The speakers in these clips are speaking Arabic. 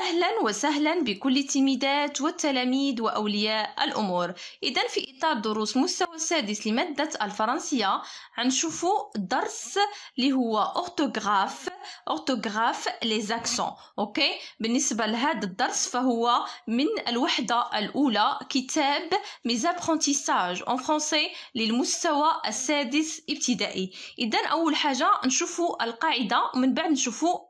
أهلا وسهلا بكل التلميذات والتلاميذ وأولياء الأمور إذا في إطار دروس مستوى السادس لمادة الفرنسية غنشوفوا درس اللي هو أورتوغراف أورتوغراف لي زاكسون أوكي بالنسبة لهذا الدرس فهو من الوحدة الأولى كتاب ميز أبرونتيساج أون فرونسي للمستوى السادس ابتدائي إذا أول حاجة نشوفوا القاعدة ومن بعد نشوفوا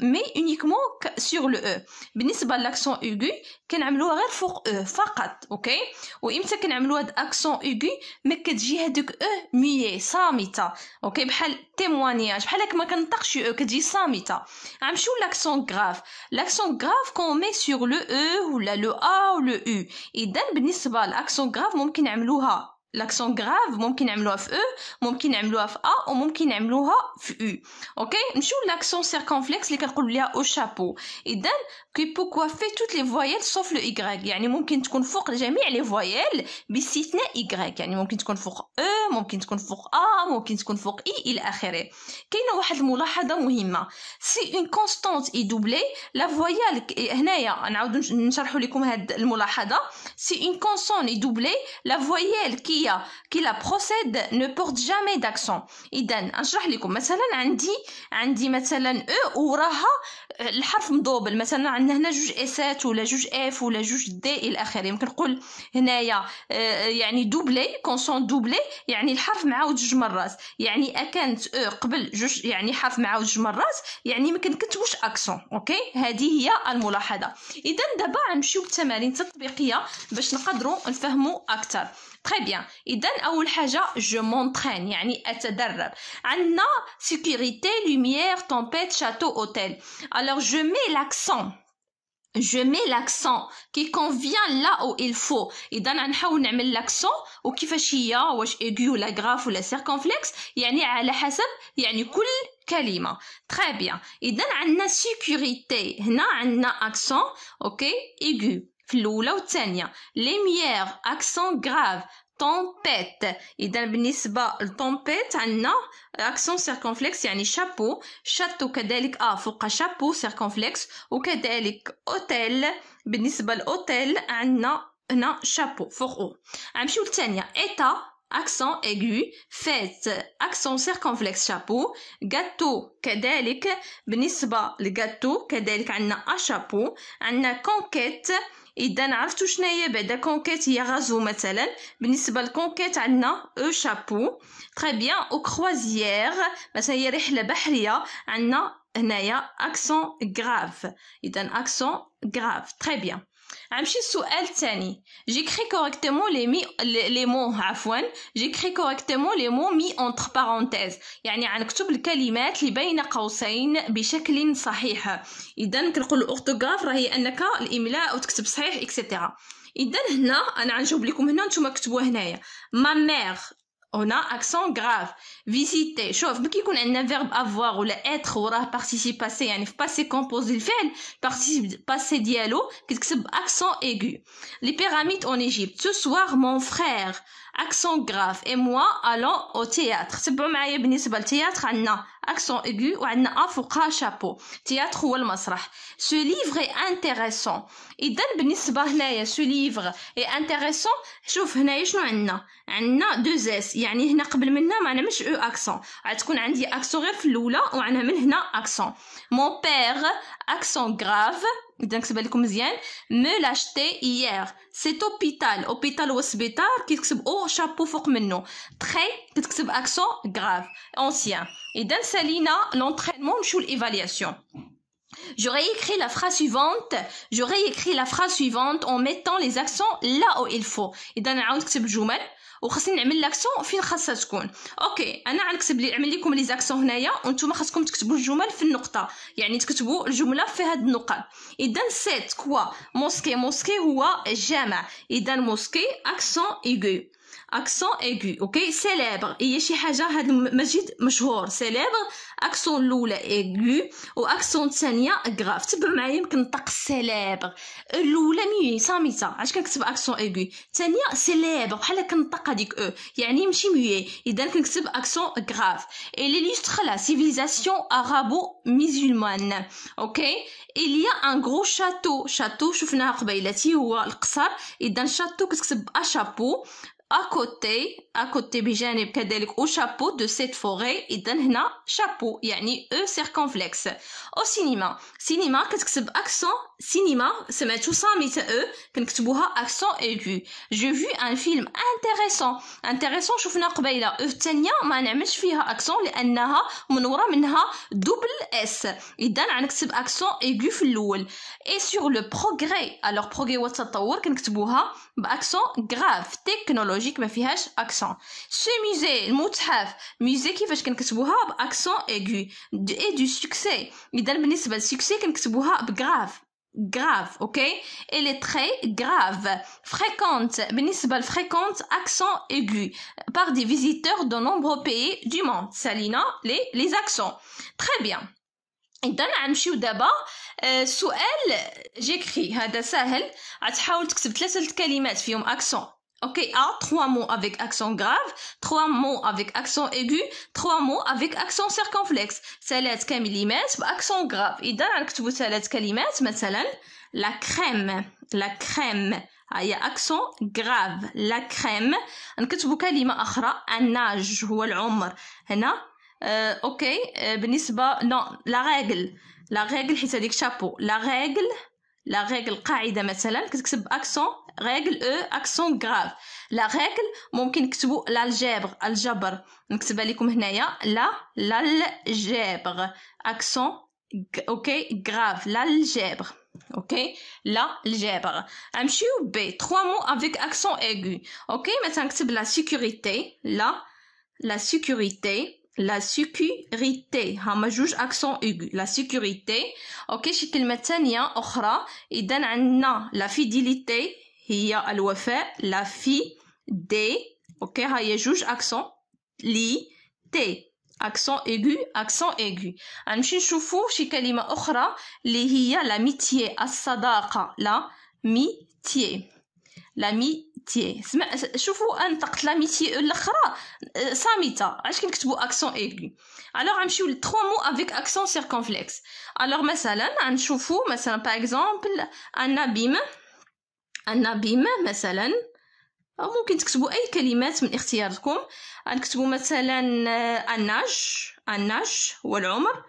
مي اونيكمون سور لو او بالنسبه لاكسون اوغو كنعملوها غير فوق او e، فقط اوكي وامتى كنعملو هاد اكسون اوغو ما كتجي هادوك او ميي صامته اوكي بحال تيموانياج بحال هكا ما كنطقش او e، كتجي صامته غنمشيو لاكسون غراف لاكسون غراف كون مي سور لو او ولا لو ا ولا او اذا بالنسبه لاكسون غراف ممكن نعملوها L'accent grave, mon qui n'aime pas le E, mon qui n'aime A ou mon qui n'aime U. Ok? Nous l'accent circonflexe, les au chapeau. Et donc, pour coiffer toutes les voyelles sauf le Y. Il y a un moment jamais les voyelles y ممكن تكون فوق ا ممكن تكون فوق اي e الى اخره كاينه واحد الملاحظه مهمه سي اون كونستانت اي دوبلي لا فويال هنايا نعاود نشرح لكم هاد الملاحظه سي اون كونسون اي دوبلي لا فويال كي كي لا بروسيد نو بورت جامي داكسون اذا نشرح لكم مثلا عندي عندي مثلا او e وراها الحرف مدوبل مثلا عندنا هنا جوج اسات ولا جوج اف ولا جوج دي الى اخره يمكن نقول هنايا آه، يعني دوبلي كونسون دوبلي يعني يعني الحرف معاود جوج مرات يعني اكانت او قبل جوج يعني حرف معاود جوج مرات يعني ما كنكتبوش اكسون اوكي هذه هي الملاحظه اذا دابا غنمشيو للتمارين التطبيقيه باش نقدروا نفهموا اكثر تري بيان اذا اول حاجه جو مونترين يعني اتدرب عندنا سيكوريتي لوميير تومبيت شاتو اوتيل الوغ جو مي لاكسون جو مي لاكسون كي كونفيان لا او il faut اذا غنحاول نعمل لاكسون وكيفاش هي واش ايغي ولا غراف ولا سيركونفلكس يعني على حسب يعني كل كلمه تري بيان اذا عندنا سيكوريتي هنا عندنا اكسون اوكي ايغي في الاولى والثانيه ليميير اكسون غراف طومبيت اذا بالنسبه لطومبيت عندنا اكسون سيركونفلكس يعني شابو شاتو كذلك ا فوق شابو سيركونفلكس وكذلك اوتيل بالنسبه لاوتيل عندنا هنا شابو فوق او غنمشيو للثانيه ايتا accent aigu fête accent circonflexe chapeau gâteau كذلك بالنسبة لجاتو كذلك عندنا اشابو عندنا كونكيت اذا عرفتوا شناهي بعدا كونكيت هي غازو مثلا بالنسبه لكونكيت عندنا او شابو تخي بيان او كروازيير مثلا هي رحله بحريه عندنا هنايا اكسون غراف اذا اكسون غراف تري بيان غنمشي للسؤال الثاني جيكري كوريكتومون لي مي لي مو عفوا جيكري كوريكتومون لي مو مي اونتر بارونتيز يعني غنكتب الكلمات اللي بين قوسين بشكل صحيح اذا كنقول الاورتوغراف راهي انك الاملاء وتكتب صحيح اكسيتيرا اذا هنا انا غنجاوب لكم هنا نتوما كتبوها هنايا ما مير on a accent grave visiter شوف qui connaît un verbe avoir ou être وراه participe passé يعني في passé composé fait. participe passé ديالو un accent aigu les pyramides en Égypte ce soir mon frère accent grave et moi allons au théâtre تبعوا معايا le للتياتر anna. اكسون ايغو وعندنا ا شابو تياتر هو المسرح سو ليفغ اي انتريسون اذا بالنسبه هنايا سو ليفغ اي انتريسون شوف هنايا شنو عندنا عندنا دو زيس يعني هنا قبل منا ما مش او اكسون غتكون عندي اكسون غير في الاولى وعندنا من هنا اكسون مون بير اكسون غراف me l'acheter hier cet hôpital hôpital hospital qui au oh, chapeau فوق منه très كتكتب accent grave ancien et dans salina l'entraînement ou l'évaluation J'aurais écrit la phrase suivante, j'aurais écrit la phrase suivante en mettant les accents là où il faut. Et dans وخاصني نعمل لاكسيون فين خاصها تكون اوكي انا غنكتب لي نعمل لكم لي زاكسيون هنايا وانتم خاصكم تكتبوا الجمل في النقطه يعني تكتبوا الجمله في هاد النقط اذا سيت كوا موسكي موسكي هو جامع اذا موسكي اكسون ايغو اكسون ايغو اوكي سيليبر هي شي حاجه هذا مجيد مشهور سيليبر اكسون الاولى ايغو واكسون الثانيه غراف تبع معايا يمكن نطق سيليبر الاولى مي ساميتا علاش كنكتب اكسون ايغو الثانيه سيليبر بحال كنطق هذيك او يعني ماشي ميي اذا كنكتب اكسون غراف اي ليليستر لا سيفيليزاسيون ارابو ميزولمان اوكي إليا ان غرو شاتو شاتو شفناها قبيلتي هو القصر اذا شاتو كتكتب اشابو à côté à côté بجانب كذلك au chapeau de cette forêt اذا هنا chapeau يعني e circonflexe au cinéma cinéma كتكتب accent cinéma سمعتو ساميت e كنكتبوها accent aigu j'ai vu un film intéressant intéressant شفنا قبيله e الثانيه ما نعملش فيها accent لانها من ورا منها double s اذا un accent aigu في الاول et sur le progrès alors progrès والتطور كنكتبوها bah, accent grave technologique archéologique accent ce musée le musée كيفاش كنكتبوها باكسون aigu et du succès اذا بالنسبه succès, كنكتبوها بغراف grave, ok Elle est très grave. Fréquente, municipal fréquente, accent aigu, par des visiteurs de nombreux pays du monde. Salina, les, les accents. Très bien. Donc, غنمشيو دابا سؤال جيكري هذا سهل غتحاول تكتب Ok, A, trois mots avec accent grave, trois mots avec accent aigu, trois mots avec accent circonflexe. Bah, accent grave. Et la crème, la crème. Ah, il y a accent grave, la crème. En كلمة أخرى, un âge, هو euh, ok, euh, non, la règle. La règle, cest à chapeau. La règle, la règle, قاعدة, مثلاً, كتكتب accent règle E, accent grave. La règle, ممكن نكتبو l'algèbre, Algèbre. نكتبها لكم هنايا. La, l'algèbre. Accent, ok, grave. L'algèbre. Ok, l'algèbre. un sure B, trois mots avec accent aigu. Ok, maintenant c'est la sécurité. La, la sécurité. La sécurité. Ha, ma juge accent aigu. La sécurité. Ok, chez quelle médecine y a, ochra, la fidélité. هي الوفاء لا في دي اوكي هي جوج اكسون لي تي اكسون ايغو اكسون ايغو غنمشي نشوفو شي كلمه اخرى اللي هي لا ميتيه الصداقه لا ميتيه لا ميتيه سمع شوفوا انطقت لا ميتيه الاخرى صامته علاش كنكتبوا اكسون ايغو الوغ غنمشيو لتخوا مو افيك اكسون سيركونفليكس الوغ مثلا غنشوفو مثلا باغ اكزومبل انا بيم ان بما مثلا أو ممكن تكتبوا اي كلمات من اختياركم غنكتبوا مثلا الناج آه، الناج هو العمر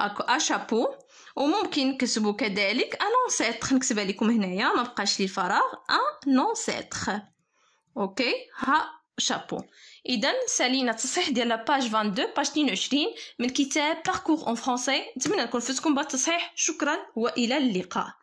اشابو وممكن نكتبوا كذلك انونسيتر نكتبها لكم هنايا ما بقاش لي الفراغ انونسيتر اوكي ها شابو اذا سالينا التصحيح ديال لاباج 22 باج 22 من كتاب باركور اون فرونسي نتمنى نكون فزتكم بالتصحيح شكرا والى اللقاء